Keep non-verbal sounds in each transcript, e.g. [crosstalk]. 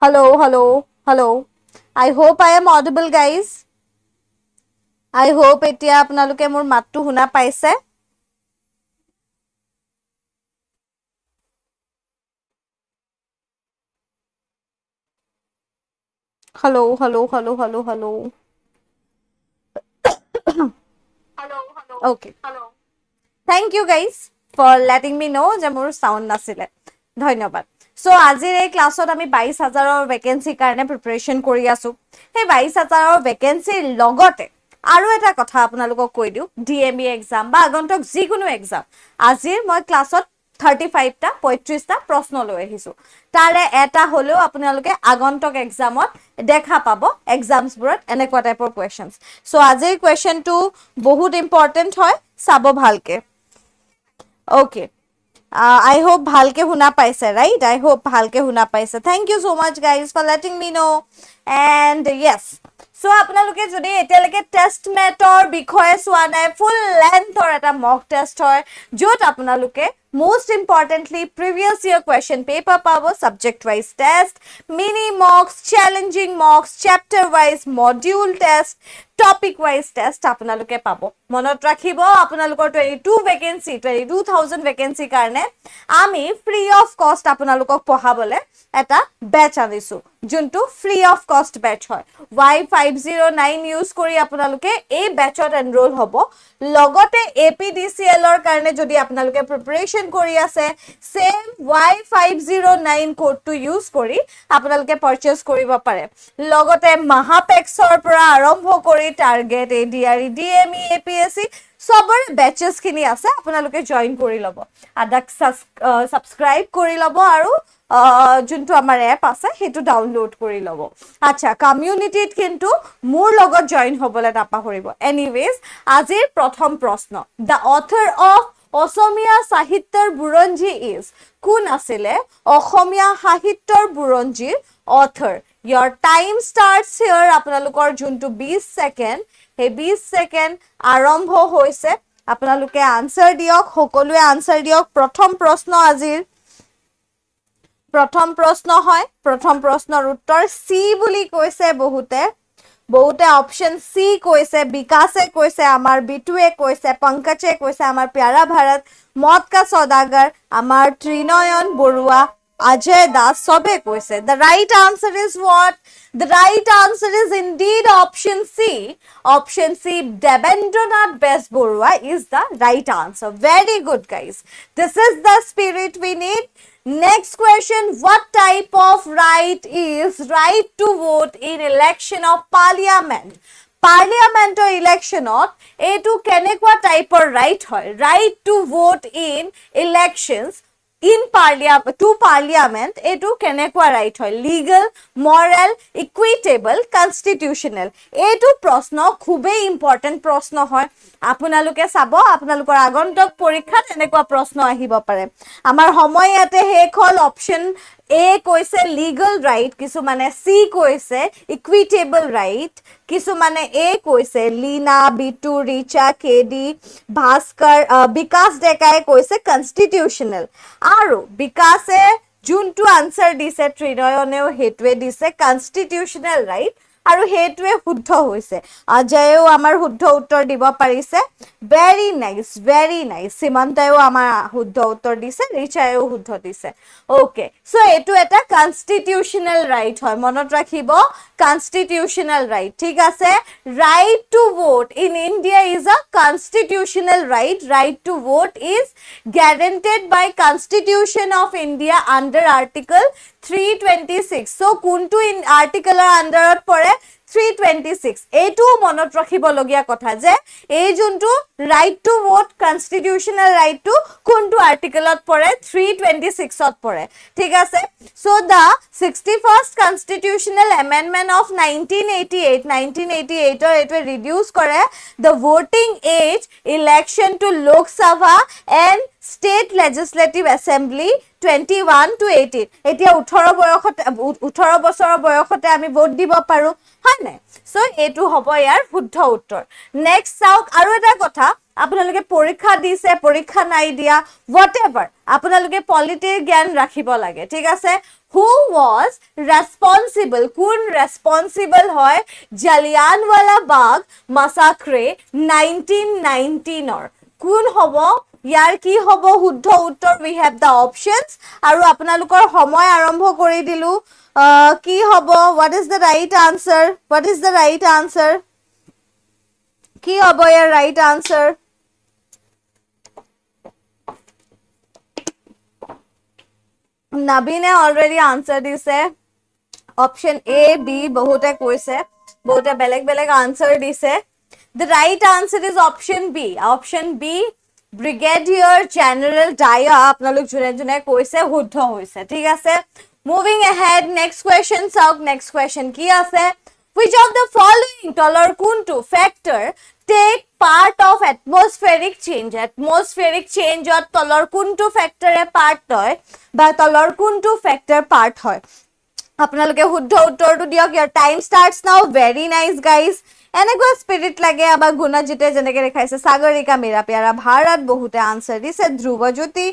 hello hello hello i hope i am audible guys i hope etia apnaluke mor mattu huna paise hello hello hello hello hello okay thank you guys for letting me know जे more sound नासिले धन्यवाद চ' আজিৰ এই ক্লাছত আমি বাইছ হাজাৰৰ ভেকেঞ্চিৰ কাৰণে প্ৰিপেৰেশ্যন কৰি আছোঁ সেই বাইছ হাজাৰৰ ভেকেঞ্চিৰ লগতে আৰু এটা কথা আপোনালোকক কৈ দিওঁ ডি এম ই এক্সাম বা আগন্তুক যিকোনো এক্সাম আজিৰ মই ক্লাছত থাৰ্টি ফাইভটা পঁয়ত্ৰিছটা প্ৰশ্ন লৈ আহিছোঁ তাৰে এটা হ'লেও আপোনালোকে আগন্তক এক্সামত দেখা পাব এক্সামছবোৰত এনেকুৱা টাইপৰ কুৱেশ্যনছ চ' আজিৰ কুৱেশ্যনটো বহুত ইম্পৰ্টেণ্ট হয় চাব ভালকৈ অ'কে आई होप भल के शुना पासे राइट आई होप भल के शुना पासे thank you so much guys for letting me know and yes so आपलोक टेस्ट मेटर विषय चुना ना फुल लेंथर एट मक टेस्ट है जो आपलोक most importantly previous year question paper पा subject wise test mini mocks challenging mocks chapter wise module test topic wise test আপনাদের পাব মনত রাখব আপনার twenty two vacancy twenty two thousand vacancy কারণে আমি ফ্রি অফ কস্ট আপনার পড়াবলে এটা বেচ আনিছো যুক্ত ফ্রি অফ কস্ট বেচ হয় Y five zero nine use করে আপনার এই বেচত এনরোল হব লগতে এ পি ডি সি এলর কারণে যদি আপনার প্রিপারেশন করে আছে same Y five zero nine কোডট use target A D R E D M E A P S C সবরে বেচেস খিনি আছে আপনাদের জয়েন করে লব আদাক সাবস্ক্রাইব করে লব আর যুন্তু আমার অ্যাপ আছে সেটা ডাউনলোড করে লব আচ্ছা কমিউনিটিত কিন্তু মূর লগত জয়েন হবলে নাপাহরিব এনিওয়েজ আজির প্রথম প্রশ্ন দ্য অথর অফ অসমীয়া সাহিত্যর বুরঞ্জী ইজ কোন আসলে অসমীয়া সাহিত্যর বুরঞ্জীর author your time starts here apnalukor juntu 20 second he 20 second arambho hoise apnaluke answer diok hokolue answer diok prathom prashno ajir prathom prashno hoy prathom prashnor uttor c boli koise bohute বহুতে option C কৈছে বিকাশে কৈছে আমাৰ বিটুৱে কৈছে পংকজে কৈছে আমাৰ পিয়াৰা ভাৰত মদকা সদাগৰ আমাৰ Trinayan Barua Ajay Das Sobe question. The right answer is what? The right answer is indeed option C. Option C, Debendranath Besburwa is the right answer. Very good guys. This is the spirit we need. Next question, what type of right is right to vote in election of parliament? election or পাৰ্লিয়ামেণ্টৰ ইলেকশ্যনত এইটো কেনেকুৱা type of right? Right to vote in elections. In parlia to parliament এইটো কেনেকুৱা right হয় legal Morrell equitable constitutional এইটো প্ৰশ্ন খুবেই important প্ৰশ্ন হয় আপোনালোকে চাব আপোনালোকৰ আগন্তক পৰীক্ষাত এনেকুৱা প্ৰশ্ন আহিব পাৰে আমাৰ সময় ইয়াতে শেষ হ'ল অপশ্যন এ কৈছে লিগেল ৰাইট কিছুমানে চি কৈছে ইকুইটেবল ৰাইট কিছুমানে এ কৈছে লীনা বিটু ৰিচা কে ডি ভাস্কৰ বিকাশ ডেকাই কৈছে কনষ্টিটিউশ্যনেল আৰু বিকাশে যোনটো আনচাৰ দিছে ত্ৰিনয়নেও সেইটোৱে দিছে কনষ্টিটিউশ্যনেল ৰাইট আৰু সেইটোৱে শুদ্ধ হৈছে অজয়েও আমাৰ শুদ্ধ উত্তৰ দিব পাৰিছে ভেৰি নাইচ ভেৰি নাইচ সীমান্তায়ো আমাৰ শুদ্ধ উত্তৰ দিছে ৰিচায়েও শুদ্ধ দিছে অ'কে চ' এইটো এটা কনষ্টিটিউশ্যনেল ৰাইট হয় মনত ৰাখিব constitutional right thik ase right to vote in india is a constitutional right right to vote is guaranteed by constitution of india under article 326 so kuntu in article under pore three twenty six এইটোও মনত ৰাখিবলগীয়া কথা যে এই যোনটো right to vote constitutional ৰাইটটো কোনটো আৰ্টিকেলত পৰে থ্ৰী টুৱেণ্টি ছিক্সত পৰে ঠিক আছে so' the sixty first constitutional amendment of nineteen eighty eight nineteen এইটৰ এইটোৱে ৰিডিউচ কৰে the voting age election to Lok Sabha and state legislative assembly twenty one to eighteen এতিয়া ওঠৰ বয়সতে ওঠৰ বছৰৰ বয়সতে আমি ভোট দিব পাৰোঁ হয় নাই চ' এইটো হ'ব ইয়াৰ শুদ্ধ উত্তৰ নেক্সট চাওক আৰু এটা কথা আপোনালোকে পৰীক্ষা দিছে পৰীক্ষা নাই দিয়া হোৱাট এভাৰ আপোনালোকে পলিটিৰ জ্ঞান ৰাখিব লাগে ঠিক আছে হু ৱাজ ৰেছপনচিবল কোন ৰেছপনচিবল হয় জালিয়ানৱালা বাগ মাছাখ্ৰে নাইনটিন নাইনটিনৰ কোন হ'ব ইয়ার কি হব শুদ্ধ উত্তর উই হ্যাভ দ্য অপশনস আর আপনার সময় আরম্ভ করে দিল কি হব what is the right answer what is the right answer কি হব ইয়ার রাইট আনসার নাবিনে অলরেডি আনসার দিছে অপশন এ বি বহুতে কইছে বহুতে বেলেগ বেলেগ আনসার দিছে the right answer is option B option B brigadier general Dyer আপোনালোক যোনে যোনে কৈছে শুদ্ধ হৈছে ঠিক আছে মুভিং এহেড নেক্সট কুৱেশ্যন চাওক নেক্সট কুৱেশ্যন কি আছে উইচ অফ দ্য ফলোৱিং তলৰ কোনটো factor take part of atmospheric change atmospheric চেঞ্জত তলৰ কোনটো ফেক্টৰে পাৰ্ট লয় বা তলৰ কোনটো ফেক্টৰ পাৰ্ট হয় আপোনালোকে শুদ্ধ উত্তৰটো দিয়ক your time starts now very nice guys এনেকুৱা স্পিৰিট লাগে আমাৰ গুণাজিতে যেনেকৈ দেখাইছে সাগৰিকা মীৰা পিয়াৰা ভাৰত বহুতে আনচাৰ দিছে ধ্ৰুৱজ্যোতি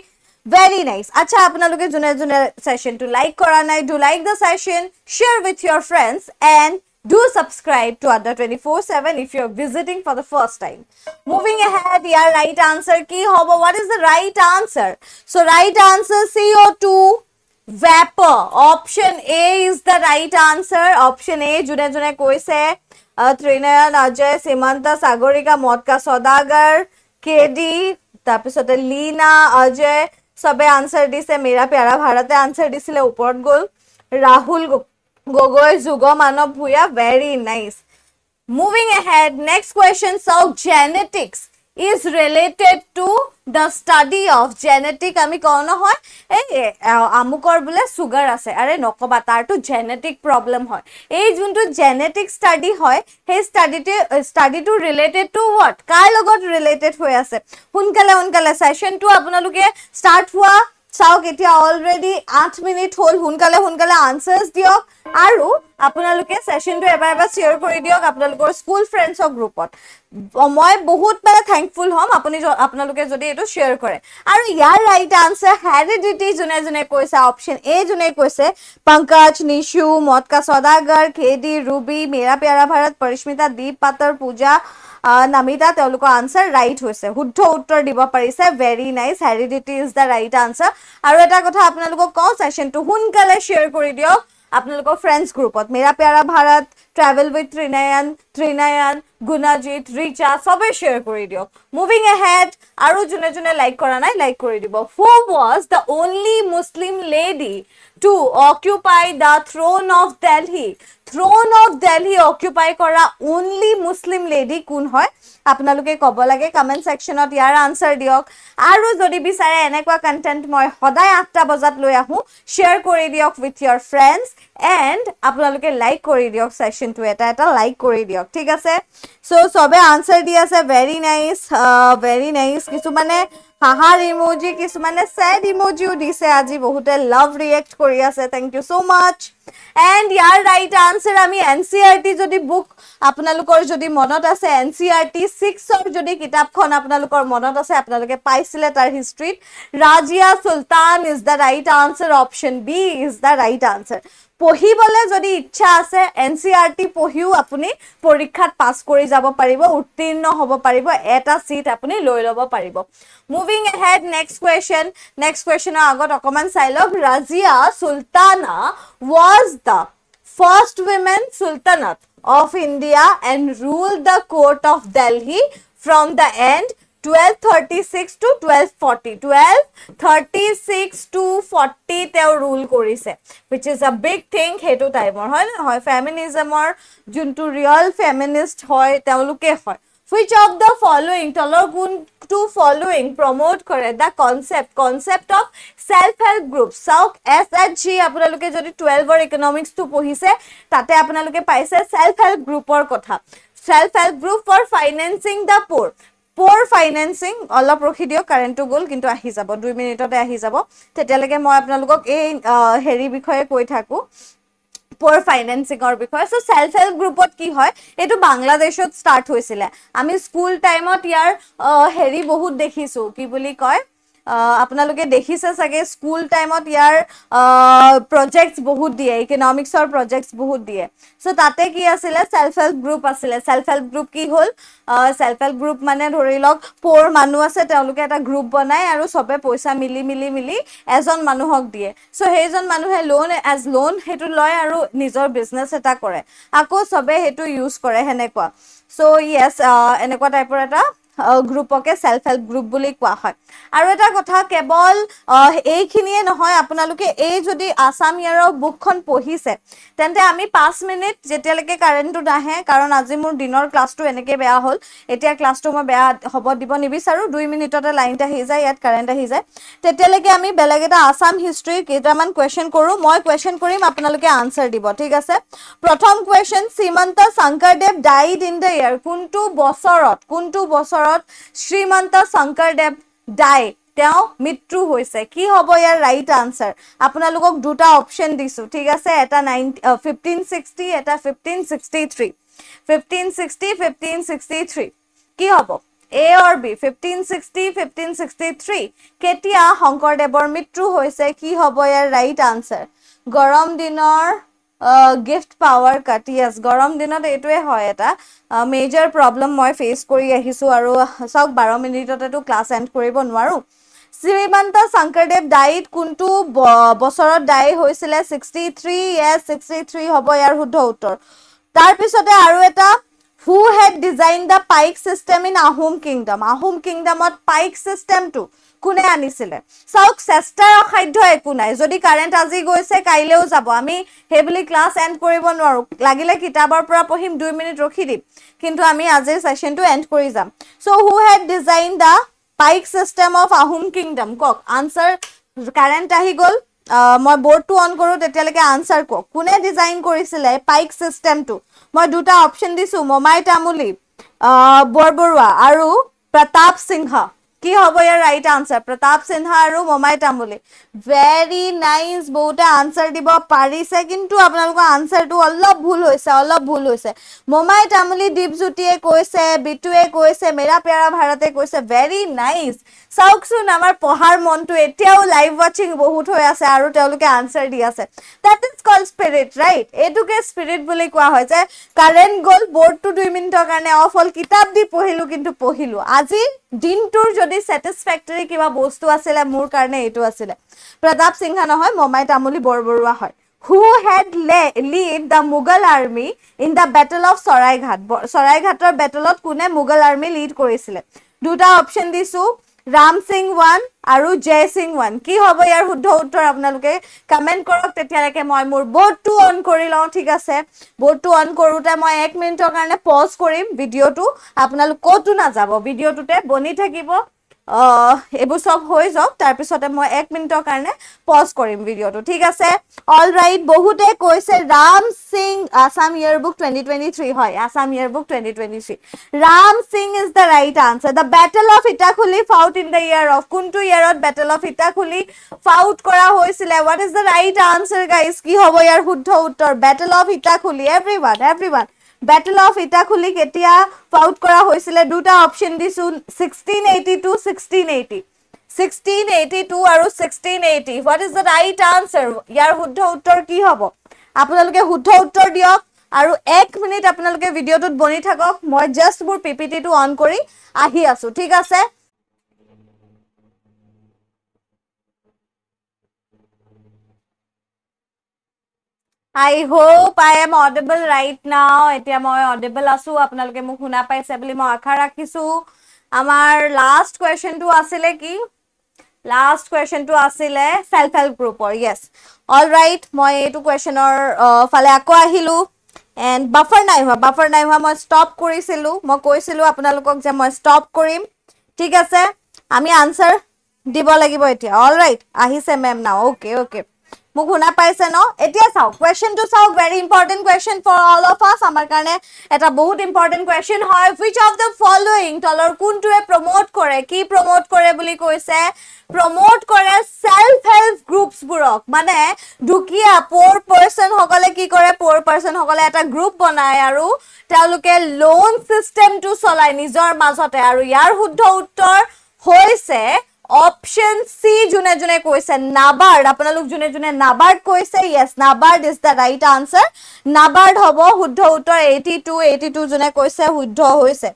ভেৰি নাইচ আচ্ছা আপোনালোকে যোনে যোনে চেশ্যনটো লাইক কৰা নাই do like the session share with your friends and Do subscribe to Adda 24-7 if you're visiting for the first time. Moving ahead, yeah, right answer ki hobo. What is the right answer? So right answer CO2 vapor. Option A is the right answer. Option A, june june koi se Trinarayan Ajay Simanta Sagarika মটকা সদাগৰ K D তাৰপিছতে লীনা অজয় চবে answer দিছে মীৰা পেৰা ভাৰতে answer দিছিলে ওপৰত গ'ল Rahul Gogoi Yug Manav Bhuyan very nice moving ahead next question চাওক genetics is related to the study of genetic আমি কওঁ নহয় এই আমুকৰ বোলে চুগাৰ আছে আৰে নক'বা তাৰতো জেনেটিক প্ৰব্লেম হয় এই যোনটো জেনেটিক ষ্টাডি হয় সেই ষ্টাডিটো ষ্টাডিটো ৰিলেটেড টু ৱাট কাৰ লগত ৰিলেটেড হৈ আছে সোনকালে সোনকালে ছেশ্যনটো আপোনালোকে ষ্টাৰ্ট হোৱা চাওক এতিয়া অলরেডি আঠ মিনিট হল সালে সালে আনসার্স দিয়ক আর আপনাদের সেশনটা এবার এবার শেয়ার করে দিয়ক আপনার স্কুল ফ্রেন্ডসর গ্রুপত মানে বহুত মানে থ্যাঙ্কফুল হম আপনি আপনাদের যদি এইটো শ্বেয়াৰ কৰে আৰু ইয়াৰ ৰাইট আনচাৰ হ্যারিডিটি যোনে যোনে কৈছে অপশন এ যোনে কৈছে পংকজ নিশু মটকা সদাগর কেডি রুবি মেৰা পেয়াৰা ভাৰত পৰিস্মিতা দীপ পাতৰ পূজা নামিতা তেওঁলোকৰ আনচাৰ ৰাইট হৈছে শুদ্ধ উত্তৰ দিব পাৰিছে very nice heredity is the right answer আৰু এটা কথা আপোনালোকক কওঁ ছেশ্যনটো সোনকালে শ্বেয়াৰ কৰি দিয়ক আপোনালোকৰ ফ্ৰেণ্ডছ গ্ৰুপত মেৰা পেৰা ভাৰত ট্ৰেভেল উইথ ত্ৰিনায়ন ত্ৰিনায়ন গুণাজিত ৰিচা সবেই শ্বেয়াৰ কৰি দিয়ক মুভিং এ হেড আৰু যোনে যোনে লাইক কৰা নাই লাইক কৰি দিব who was the only Muslim lady to occupy the throne of Delhi. Throne of Delhi occupy kora only Muslim lady kun hoy. আপোনালোকে ক'ব লাগে কমেণ্ট ছেকশ্যনত ইয়াৰ আনচাৰ দিয়ক আৰু যদি বিচাৰে এনেকুৱা কণ্টেণ্ট মই সদায় আঠটা বজাত লৈ আহোঁ শ্বেয়াৰ কৰি দিয়ক উইথ ইয়াৰ ফ্ৰেণ্ডছ এণ্ড আপোনালোকে লাইক কৰি দিয়ক ছেকশ্যনটো এটা এটা লাইক কৰি দিয়ক ঠিক আছে চ' চবে আনচাৰ দি আছে ভেৰি নাইচ ভেৰি নাইচ কিছুমানে হাহাৰ ইমজি কিছুমানে চেড ইমজিও দিছে আজি বহুতে লাভ ৰিয়েক্ট কৰি আছে thank you so' much and your right answer আমি N C E R T book আপোনালোকৰ যদি মনত আছে এন চি আৰ টি ছিক্সৰ যদি কিতাপখন আপোনালোকৰ মনত আছে আপোনালোকে পাইছিলে তাৰ হিষ্ট্ৰীত Razia Sultan is the right answer option B is the right answer পহি বলে যদি ইচ্ছা আছে এনসিআরটি পহিও আপনি পরীক্ষায় পাস করে যাব পাribo উত্তীর্ণ হব পাribo এটা সিট আপনি লই লব পাribo moving ahead next question next question আগত অকমান সাইলক Razia Sultana was the first women সুলতানাট of India and rule the court of Delhi from the end twelve thirty six to twelve forty twelve thirty six to হয় তেওঁলোকে আপোনালোকে যদি টুৱেল্ভৰ ইকনমিক্সটো পঢ়িছে তাতে আপোনালোকে পাইছে কথা self for financing the poor financing অলপ ৰখি দিয়ক কাৰেণ্টটো গ'ল কিন্তু আহি যাব দুই মিনিটতে আহি যাব তেতিয়ালৈকে মই আপোনালোকক এই হেৰি বিষয়ে কৈ থাকোঁ পুৱৰ ফাইনেন্সিঙৰ বিষয়ে চ' ছেল্ফ হেল্প গ্ৰুপত কি হয় এইটো বাংলাদেশত ষ্টাৰ্ট হৈছিলে আমি স্কুল টাইমত ইয়াৰ হেৰি বহুত দেখিছোঁ কি বুলি কয় আপোনালোকে দেখিছে চাগে স্কুল টাইমত ইয়াৰ প্ৰজেক্টছ বহুত দিয়ে ইকনমিক্সৰ প্ৰজেক্টছ বহুত দিয়ে চ' তাতে কি আছিলে ছেল্ফ হেল্প গ্ৰুপ আছিলে ছেল্ফ হেল্প গ্ৰুপ কি হ'ল ছেল্ফ হেল্প গ্ৰুপ মানে ধৰি লওক প'ৰ মানুহ আছে তেওঁলোকে এটা গ্ৰুপ বনায় আৰু চবে পইচা মিলি মিলি মিলি এজন মানুহক দিয়ে চ' সেইজন মানুহে লোন এজ লোন সেইটো লয় আৰু নিজৰ বিজনেছ এটা কৰে আকৌ চবে সেইটো ইউজ কৰে সেনেকুৱা চ' য়েছ এনেকুৱা টাইপৰ এটা গ্ৰুপকে ছেল্ফ হেল্প গ্ৰুপ বুলি কোৱা হয় আৰু এটা কথা কেৱল এইখিনিয়ে নহয় আপোনালোকে এই যদি আছাম ইয়াৰৰ বুকখন পঢ়িছে তেন্তে আমি পাঁচ মিনিট যেতিয়ালৈকে কাৰেণ্টটো নাহে কাৰণ আজি মোৰ দিনৰ ক্লাছটো এনেকৈ বেয়া হ'ল এতিয়া ক্লাছটো মই বেয়া হ'ব দিব নিবিচাৰোঁ দুই মিনিটতে লাইনটো আহি যায় ইয়াত কাৰেণ্ট আহি যায় তেতিয়ালৈকে আমি বেলেগ এটা আছাম হিষ্ট্ৰীৰ কেইটামান কুৱেশ্যন কৰোঁ মই কুৱেশ্যন কৰিম আপোনালোকে আনচাৰ দিব ঠিক আছে প্ৰথম question Srimanta Sankardev died in the year কোনটো বছৰত কোনটো বছৰত ওপৰত শ্ৰীমন্ত শংকৰদেৱ ডাই তেওঁ মৃত্যু হৈছে কি হ'ব ইয়াৰ ৰাইট আনচাৰ আপোনালোকক দুটা অপশ্যন দিছোঁ ঠিক আছে এটা নাইন ফিফটিন ছিক্সটি এটা fifteen sixty three fifteen sixty fifteen sixty three কি হ'ব A or B fifteen sixty fifteen sixty three কেতিয়া শংকৰদেৱৰ মৃত্যু হৈছে কি হ'ব ইয়াৰ ৰাইট আনচাৰ গৰম দিনৰ গিফ্ট পাৱাৰ কাটি আছ গৰম দিনত এইটোৱে হয় এটা মেজৰ প্ৰব্লেম মই ফেচ কৰি আহিছোঁ আৰু চাওক বাৰ মিনিটতেতো ক্লাছ এণ্ড কৰিব নোৱাৰোঁ শ্ৰীমন্ত শংকৰদেৱ ডায়িত কোনটো বছৰত ডায়ি হৈছিলে sixty three yes sixty three হ'ব ইয়াৰ শুদ্ধ উত্তৰ তাৰপিছতে আৰু এটা who had designed the paik system in Ahom kingdom Ahom কিংডমত পাইক ছিষ্টেমটো কোনে আনিছিলে চাওক চেষ্টাৰ অসাধ্য একো নাই যদি কাৰেণ্ট আজি গৈছে কাইলেও যাব আমি হেবলি ক্লাস এন্ড কৰিব নোৱাৰো লাগিলে কিতাবৰ পৰা পঢ়িম দুই মিনিট ৰখি দিম কিন্তু আমি আজি সেশনটো এন্ড কৰি যাম so who had designed the paik system of Ahom kingdom কওক আনচাৰ কাৰেণ্ট আহি গল মই বৰ্ডটো অন কৰো তেতিয়ালৈকে আনচাৰ কওক কোনে ডিজাইন কৰিছিলে পাইক সিস্টেমটো মই দুটা অপশ্যন দিছো মমাই তামুলি বৰবৰুৱা আৰু প্ৰতাপ সিংহ কি হব ইয়াৰ ৰাইট আনসাৰ প্ৰতাপ সিনহা আৰু মমাই তামুলী ভেরি নাইস বহুতে আনসার দিব পারিছে কিন্তু আপনাদের আনসারটা অল্প ভুল হয়েছে অল্প ভুল হয়েছে মমাই তামুলি দীপজ্যোতিয়ে কৈছে বিটুয়ে কৈছে মেরা পেয়ারা ভারতে কৈছে ভেরি নাইস চাওকসুন আমার পহার মনটো এতিয়াও লাইভ ওয়াচিং বহুত হয়ে আছে আর আনসার দি আছে that is call spirit right এইটুকে স্পিরিট বলে কোয়া হয় যে কারেন্ট গোল বোর্ডটো দুই মিনিটের কারণে অফ হল কিতাব দি পহিলো কিন্তু পহিলো আজি দিনটোর যদি স্যাটিসফ্যাক্টরি কিবা বস্তু আসে মোর কারণে এইটো আসে প্ৰতাপ সিংহা নহয় মমাই তামুলী বৰবৰুৱা হয় who had le lead the Mughal army in the battle of Saraighat চৰাইঘাটৰ বেটলত কোনে মোগল আৰ্মি লিড কৰিছিলে দুটা অপশ্যন দিছো ৰাম সিং ওৱান আৰু জয় সিং ওৱান কি হ'ব ইয়াৰ শুদ্ধ উত্তৰ আপোনালোকে কমেণ্ট কৰক তেতিয়ালৈকে মই মোৰ বৰ্ডটো অন কৰি লওঁ ঠিক আছে বৰ্ডটো অন কৰোঁতে মই এক মিনিটৰ কাৰণে পজ কৰিম ভিডিঅ'টো আপোনালোক ক'তো নাযাব ভিডিঅ'টোতে বনি থাকিব এইবোৰ চব হৈ যাওক তাৰপিছতে মই এক মিনিটৰ কাৰণে পজ কৰিম ভিডিঅ'টো ঠিক আছে অল ৰাইট বহুতে কৈছে Ram Singh Assam year book twenty twenty three হয় Assam year book twenty twenty three Ram Singh is the right answer the battle of Itakhuli fought in the year of কোনটো ইয়াৰত বেটেল অফ ইটাখুলি ফাউট কৰা হৈছিলে what is the right answer guys কি হ'ব ইয়াৰ শুদ্ধ উত্তৰ battle of Itakhuli every one every one battle of Itakhuli কেতিয়া ফাউট কৰা হৈছিলে দুটা অপশ্যন দিছো sixteen eighty two sixteen eighty sixteen eighty two আৰু sixteen eighty what is the right answer your শুদ্ধ উত্তৰ কি হ'ব আপোনালোকে শুদ্ধ উত্তৰ দিয়ক আৰু এক মিনিট আপোনালোকে ভিডিঅ'টোত বনি থাকক মই just I hope I am audible right now এতিয়া মই অডেবল আছো আপোনালোকে মোক শুনা পাইছে বুলি মই আশা ৰাখিছো আমাৰ লাষ্ট কুৱেশ্যনটো আছিলে কি লাষ্ট কুৱেশ্যনটো আছিলে ছেল্ফ হেল্প গ্ৰুপৰ য়েছ অল ৰাইট মই এইটো কুৱেশ্যনৰ ফালে আকৌ আহিলোঁ এণ্ড বাফাৰ নাই হোৱা বাফাৰ নাই হোৱা মই ষ্টপ কৰিছিলোঁ মই কৈছিলোঁ আপোনালোকক যে মই ষ্টপ কৰিম ঠিক আছে আমি আনচাৰ দিব লাগিব এতিয়া অল ৰাইট আহিছে মেম নাও অ'কে অ'কে মোক শুনা পাইছে ন এতিয়া চাওক কুৱেশ্যনটো চাওক very important question for all of us আমাৰ কাৰণে এটা বহুত ইম্পৰ্টেণ্ট কুৱেশ্যন হয় উইচ অফ দ্য ফলোয়িং তলৰ কোনটোৱে প্ৰমোট কৰে কি প্ৰমোট কৰে বুলি কৈছে প্ৰমোট কৰে ছেল্ফ হেল্প গ্ৰুপছবোৰক মানে দুখীয়া প'ৰ পাৰ্চনসকলে কি কৰে প'ৰ পাৰ্চনসকলে এটা গ্ৰুপ বনায় আৰু তেওঁলোকে লোন চিষ্টেমটো চলায় নিজৰ মাজতে আৰু ইয়াৰ শুদ্ধ উত্তৰ হৈছে অপশ্যন চি যোনে যোনে কৈছে নাবাৰ্ড আপোনালোক যোনে যোনে নাবাৰ্ড কৈছে yes NABARD is the right answer NABARD হ'ব শুদ্ধ উত্তৰ এইটি টু এইটি টু যোনে কৈছে শুদ্ধ হৈছে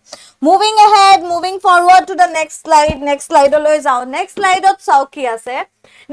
moving ahead moving forward to the next slide next শ্লাইডলৈ যাওঁ নেক্সট শ্লাইডত চাওক কি আছে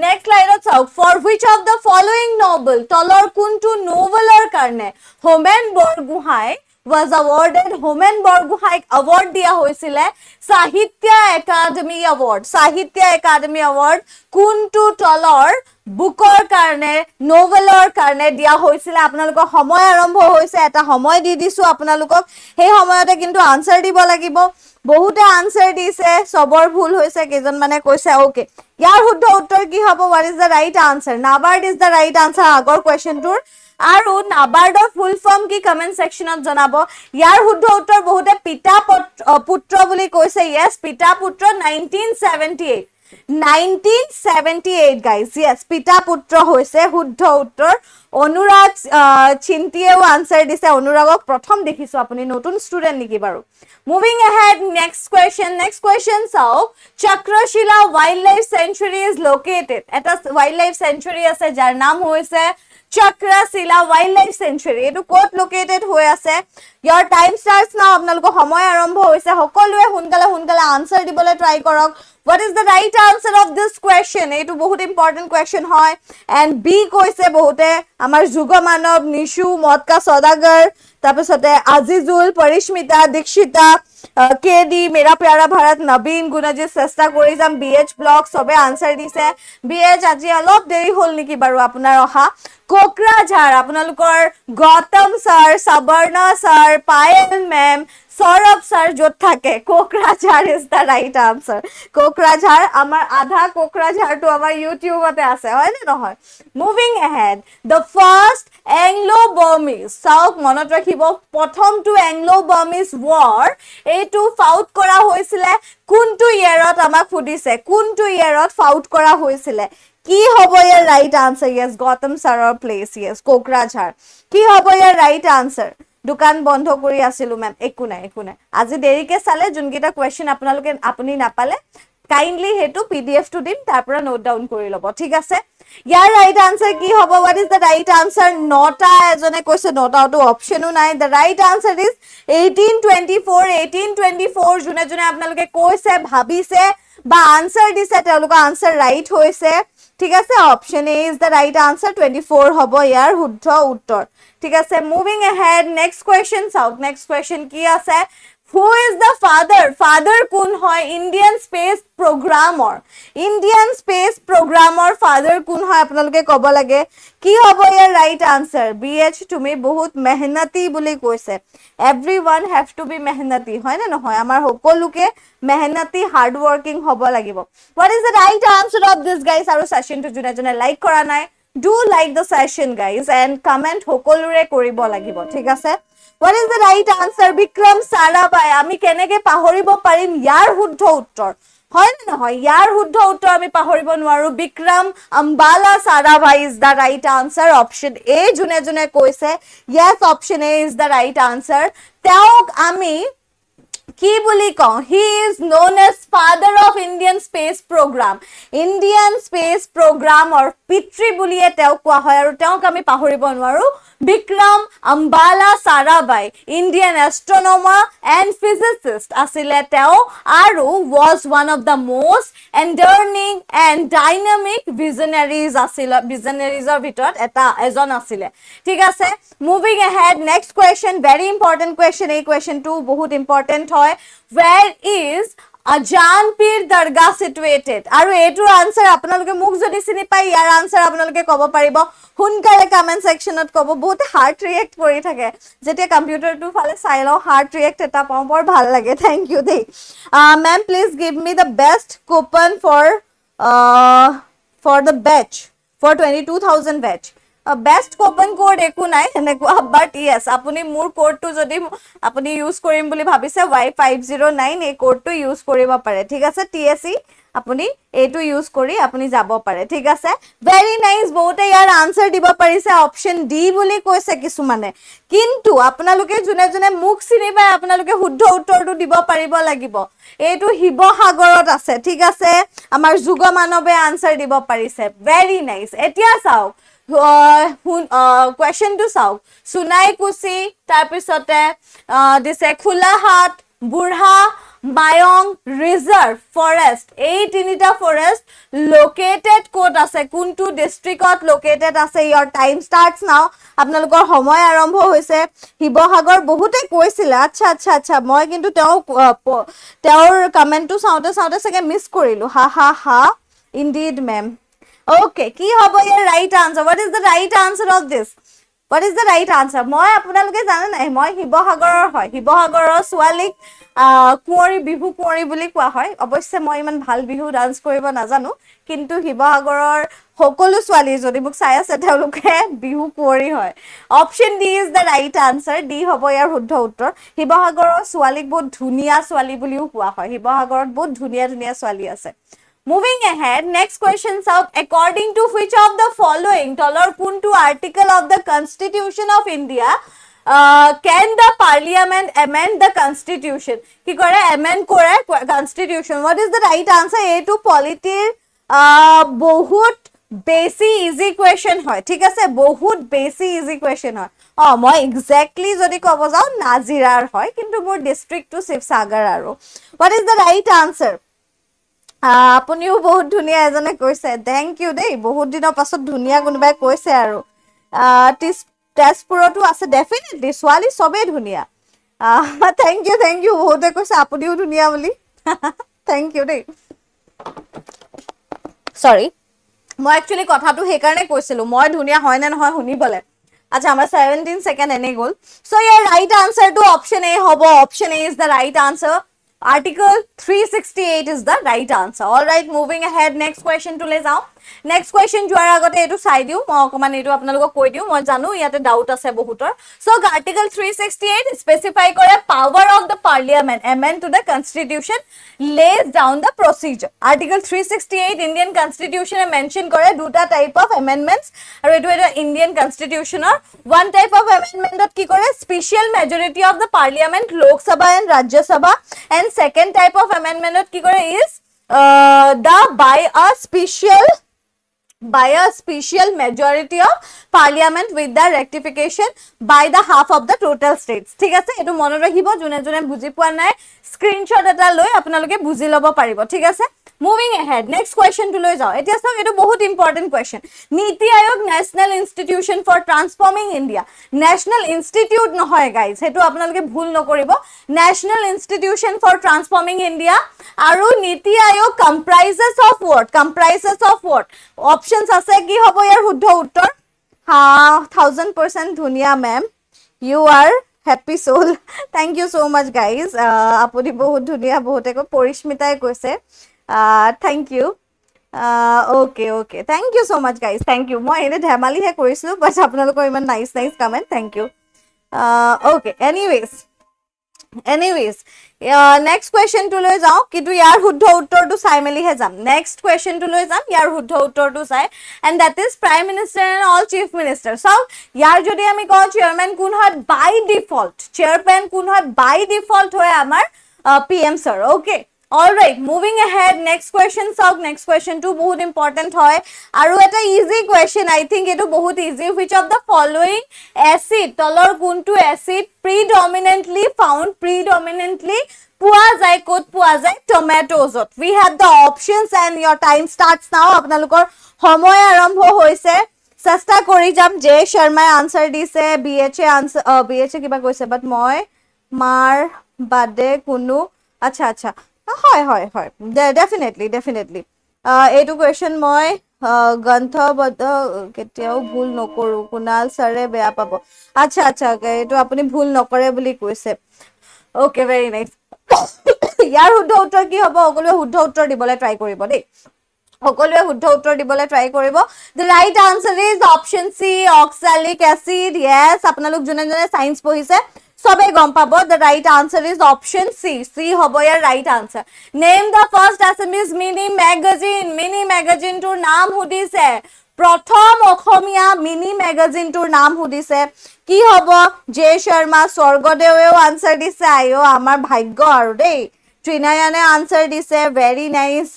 নেক্সট শ্লাইডত চাওক for which of the following novel তলৰ কোনটো নভেলৰ কাৰণে Homen Borgohain was awarded Homen Borguhaik Award diya hoi sile Sahitya Academy Award Sahitya Academy Award Kuntu Tolor Book or karne Novel or karne diya hoi sile Aapna luko homoy arambho hoi se Eta homoy di di su aapna luko Hey homoy ate kintu answer di bola ki bo Bohute answer di se Sobor bhul hoi se Kizan mane koi se ok Yaar hudda uttar ki hapo What is the right answer? Nabard is the right answer Agor question tour আৰু নাবাৰ্ডৰ ফুল form কি comment ছেকশ্যনত জনাব ইয়াৰ শুদ্ধ উত্তৰ বহুতে পিতা পুত্ৰ বুলি কৈছে yes Pita Putra nineteen seventy eight nineteen seventy eight guys yes Pita Putra হৈছে শুদ্ধ উত্তৰ অনুৰাগ চিন্তিয়েও আনচাৰ দিছে অনুৰাগক প্ৰথম দেখিছো আপুনি নতুন ষ্টুডেণ্ট নেকি বাৰু moving ahead next question next question চাওক Chakrashila wild life sanctuary is located এটা ৱাইল্ড লাইফ চেঞ্চুৰী আছে যাৰ নাম হৈছে চক্ৰাশিলা ৱাইল্ড লাইফ চেঞ্চুৰী এইটো ক'ত লোকেটেড হৈ আছে ইয়াৰ টাইম চাৰ্জ নাও আপোনালোকৰ সময় আৰম্ভ হৈছে সকলোৱে সোনকালে সোনকালে আনচাৰ দিবলৈ ট্ৰাই কৰক what is the right answer of this question এইটো বহুত ইম্পৰ্টেণ্ট কুৱেশ্যন হয় এণ্ড বি কৈছে বহুতে আমাৰ যুগ মানৱ নিশু মটকা সদাগৰ তাৰপিছতে আজিজুল পৰিস্মিতা দীক্ষিতা কে ডি মেৰা প্যাৰা ভাৰত নবীন গুণজি চেষ্টা কৰি যাম বি এইচ ব্লগ চবে আনচাৰ দিছে বি এইচ আজি অলপ দেৰি হ'ল নেকি বাৰু আপোনাৰ অহা কোকরাঝার আপনার Gautam sir Sabarna sir Payal ma'am Saurabh sir যত থাকে Kokrajhar is the right answer Kokrajhar আমার আধা কোকরাঝারটা আমার ইউটিউবতে আছে হয় না নহয় moving ahead the first Anglo Burmese চাওক মনত রাখিব প্রথমটো এংলো বার্মিজ ওয়ার এইটো ফাউট করা হয়েছিল কোনটো ইয়ারত আমাক সুদিছে কোনটো ইয়ারত ফাউট করা হয়েছিল কি হব ইয়াৰ ৰাইট আনচাৰ য়েছ গৌতম ছাৰৰ প্লেচ য়েছ কোকৰাঝাৰ কি হব ইয়াৰ ৰাইট আনচাৰ দোকান বন্ধ কৰি আছিলো মেম একো নাই একো নাই আজি দেৰিকে চালে যোনকেইটা কুৱেশ্যন আপোনালোকে আপুনি নাপালে কাইণ্ডলি সেইটো পি ডি এফটো দিম তাৰ নোট ডাউন কৰি ল'ব ঠিক আছে ইয়াৰ ৰাইট আনচাৰ কি হ'ব what is the right answer নটা এজনে কৈছে নটাওতো অপশ্যনো নাই the right answer is eighteen twenty four eighteen twenty four যোনে যোনে আপোনালোকে কৈছে ভাবিছে বা আনচাৰ দিছে তেওঁলোকৰ আনচাৰ ৰাইট হৈছে ঠিক আছে option A is the right answer 24 হব ইয়ার শুদ্ধ উত্তর ঠিক আছে moving ahead next question south next question কি আছে who is the father father kun hoy indian space programmer indian space programmer father kun hoy apnaloke kobo lage ki hobo your right answer bh tumi bahut mehnati buli koise everyone have to be mehnati hoy na no hoy amar hokoluke mehnati hard working hobo lagibo what is the right answer of this guys aro session to juna juna like kora nai do like the session guys and comment hokolure koribo lagibo thik ase what is the right answer Vikram Sarabhai আমি কেনেকে পাহৰিব পাৰিম ইয়াৰ শুদ্ধ উত্তৰ হয় নে নহয় ইয়াৰ শুদ্ধ উত্তৰ আমি পাহৰিব নোৱাৰো Vikram Ambalal Sarabhai is the right answer option A যোনে যোনে কৈছে yes option A is the right answer তেওঁক আমি কি বুলি কওঁ he is known as father of Indian space program Indian space প্ৰগ্ৰামৰ পিতৃ বুলিয়ে তেওঁক কোৱা হয় আৰু তেওঁক আমি পাহৰিব নোৱাৰোঁ Vikram Ambalal Sarabhai Indian astronomer and physicist আছিলে তেওঁ আৰু was one of the most enduring and dynamic visionaries আছিলে ভিজনেৰিজৰ ভিতৰত এটা এজন আছিলে ঠিক আছে moving ahead next question very important question এই কুৱেশ্যনটো বহুত ইম্পৰ্টেণ্ট হয় ৱেৰ ইজ আজান পীর দৰগাহ সিটুৱেটেড আৰু এইটোৰ আনচাৰ আপোনালোকে মোক যদি চিনি পায় ইয়াৰ আনচাৰ আপোনালোকে ক'ব পাৰিব সোনকালে কমেণ্ট ছেকশ্যনত ক'ব বহুত হাৰ্ট ৰিয়েক্ট কৰি থাকে যেতিয়া কম্পিউটাৰটোৰ ফালে চাই লওঁ হাৰ্ট ৰিয়েক্ট এটা পাওঁ বৰ ভাল লাগে thank you Dey ma'am please give me the best coupon for for the batch for twenty two thousand batch best coupon code একো নাই এনেকুৱা বাট ইয়েচ আপুনি মোৰ কোডটো যদি আপুনি ইউজ কৰিম বুলি ভাবিছে ৱাই ফাইভ জিৰ' নাইন এই কোডটো ইউজ কৰিব পাৰে ঠিক আছে টি এছ চি আপুনি এইটো ইউজ কৰি আপুনি যাব পাৰে ঠিক আছে ভেৰি নাইচ বহুতে ইয়াৰ আনচাৰ দিব পাৰিছে অপশ্যন ডি বুলি কৈছে কিছুমানে কিন্তু আপোনালোকে যোনে যোনে মোক চিনি পায় আপোনালোকে শুদ্ধ উত্তৰটো দিব পাৰিব লাগিব এইটো শিৱসাগৰত আছে ঠিক আছে আমাৰ যুগ মানৱে আনচাৰ দিব পাৰিছে ভেৰি চাওক কুৱেশ্যন টো চাওক সোণাই কুচি তাৰপিছতে দিছে খোলাহাট বুঢ়া মায়ং ৰিজাৰ্ভ ফৰেষ্ট এই তিনিটা ফৰেষ্ট লোকেটেড ক'ত আছে কোনটো ডিষ্ট্ৰিক্টত লোকেটেড আছে ইয়াৰ টাইম ষ্টাৰ্টছ নাও আপোনালোকৰ সময় আৰম্ভ হৈছে শিৱসাগৰ বহুতে কৈছিলে আচ্ছা আচ্ছা আচ্ছা মই কিন্তু তেওঁ তেওঁৰ কমেণ্টটো চাওঁতে চাওঁতে চাগে মিছ কৰিলোঁ হা হা হা indeed ma'am Okay, ki hobo your right answer. What is the right answer of this? What is the right answer? Moi apunaluke jana nai moi hibohagor hoy. Hibohagor swalik kuori bihu kuori buli kua hoy. Obosse moi man bhal bihu dance koribo nazanu. Kintu hibohagor hokolu swali jodi muk saya se teluke bihu kuori hoy. Option D is the right answer. D hobo your huddho uttor. Hibohagor swalik bo dhunia swali buli kua hoy. Hibohagor bo dhunia dhunia swali ase. Moving ahead, next question out. According to which of the following dollar Puntu article of the Constitution of India can the parliament amend the constitution কি করে amend করে constitution what is the right answer A to পলিটির বহুত বেছি easy question হয় ঠিক আছে বহুত বেছি ইজি কুৱেশ্যন হয় অঁ মই এক্সেক্টলি যদি ক'ব যাওঁ নাজিৰাৰ হয় কিন্তু মোৰ ডিষ্ট্ৰিক্টটো শিৱসাগৰ আৰু what is the right answer আপুনিও বহুত ধুনীয়া এজনে কৈছে থেংক ইউ দেই বহুত দিনৰ পাছত ধুনীয়া কোনোবাই কৈছে আৰু তেজপুৰতো আছে ডেফিনেটলি ছোৱালী চবেই ধুনীয়া থেংক ইউ থেংক ইউ বহুতে কৈছে আপুনিও ধুনীয়া বুলি থেংক [laughs] ইউ দেই চৰি মই একচুৱেলি কথাটো সেইকাৰণে কৈছিলো মই ধুনীয়া হয় নে নহয় শুনিবলে আচ্ছা আমাৰ ছেভেণ্টিন ছেকেণ্ড এনেই গ'ল চ' ইয়াৰ ৰাইট আনচাৰটো অপশ্যন এ হ'ব option A is the right answer Article 368 is the right answer. All right, moving ahead. Next question to Lezao. Next question যোৱাৰ আগতে এইটো চাই দিওঁ মই অকণমান এইটো আপোনালোকক কৈ দিওঁ মই জানো ইয়াতে ডাউট আছে বহুতৰ so' article three sixty eight specify কৰে power of the parliament amend to the constitution lays down the procedure article three sixty eight Indian কনষ্টিটিউশ্যনে মেনশ্যন কৰে দুটা টাইপ অফ এমেণ্ডমেণ্টছ আৰু এইটো এটা ইণ্ডিয়ান কনষ্টিটিউচনৰ ওৱান টাইপ অফ এমেণ্ডমেণ্টত কি কৰে special majority of the parliament Lok Sabha and Rajya Sabha and second type of এমেণ্ডমেণ্টত কি কৰে is the by a special by a special majority of parliament with the rectification by the half of the total states thik ase etu monor rakhibo june june bujhi pua nai screenshot eta loi apnaloke bujhi lobo paribo thik ase moving ahead next কুৱেশ্যনটো লৈ যাওঁ এতিয়া চাওক এইটো বহুত important question NITI Aayog national institution for transforming India national institute নহয় guys সেইটো আপোনালোকে ভুল নকৰিব national institution for transforming India আৰু NITI Aayog comprises of word comprises of word options আছে কি হ'ব ইয়াৰ শুদ্ধ উত্তৰ হা থাউজেণ্ড পাৰ্চেণ্ট ধুনীয়া ma'am you are happy soul thank you so' much guys আপুনি বহুত ধুনীয়া বহুতে কৈ পৰিস্মিতাই কৈছে thank you okay okay thank you so' much guys thank U মই এনেই ধেমালিহে কৰিছিলোঁ বাট আপোনালোকৰ ইমান nice nice comment thank you okay anyways anyways next কুৱেশ্যনটোলৈ যাওঁ কিন্তু ইয়াৰ শুদ্ধ উত্তৰটো চাই মেলিহে যাম নেক্সট কুৱেশ্যনটো লৈ যাম ইয়াৰ শুদ্ধ উত্তৰটো চাই and that is prime minister and all chief minister চাওক ইয়াৰ যদি আমি কওঁ চেয়াৰমেন কোন হয় বাই ডিফল্ট চেয়াৰমেন কোন হয় বাই ডিফল্ট হয় আমাৰ P M sir okay all right moving ahead next question চাওক নেক্সট কুৱেশ্যনটো বহুত ইম্পৰ্টেণ্ট হয় আৰু এটা ইজি কুৱেশ্যন আই থিংক এইটো বহুত easy which of the following acid তলৰ কোনটো acid predominantly found predominantly পোৱা যায় ক'ত পোৱা যায় টমেট'জত we have the options and your time starts now আপোনালোকৰ সময় আৰম্ভ হৈছে চেষ্টা কৰি যাম জে শৰ্মাই আনচাৰ দিছে B H A answer B H A কিবা কৈছে বাট মই মাৰ বাদে কোনো আচ্ছা আচ্ছা হয় হয় হয় ডেফিনেটলি ডেফিনেটলি এইটো কুৱেশ্যন মই গ্ৰন্থবদ্ধ কেতিয়াও ভুল নকৰোঁ কুণাল ছাৰে বেয়া পাব আচ্ছা আচ্ছা এইটো আপুনি ভুল নকৰে বুলি কৈছে অ'কে ভেৰি নাইচ ইয়াৰ শুদ্ধ উত্তৰ কি হ'ব সকলোৱে শুদ্ধ উত্তৰ দিবলৈ ট্ৰাই কৰিব দেই সকলোৱে শুদ্ধ উত্তৰ দিবলৈ ট্ৰাই কৰিব the right answer is option C oxalic acid yes আপোনালোক যোনে যোনে চায়েন্স পঢ়িছে সবে গম পাব the right answer is option C C হব ইয়ার right answer name the first Assamese mini magazine mini ম্যাগাজিনটোর নাম সুধিছে প্ৰথম অসমীয়া মিনি মেগাজিনটোৰ নাম সুধিছে কি হব জে শৰ্মা স্বৰ্গদেৱেও আনচাৰ দিছে আইঅ আমাৰ ভাগ্য আৰু দেই ত্ৰিনায়নে আনচাৰ দিছে ভেৰি নাইচ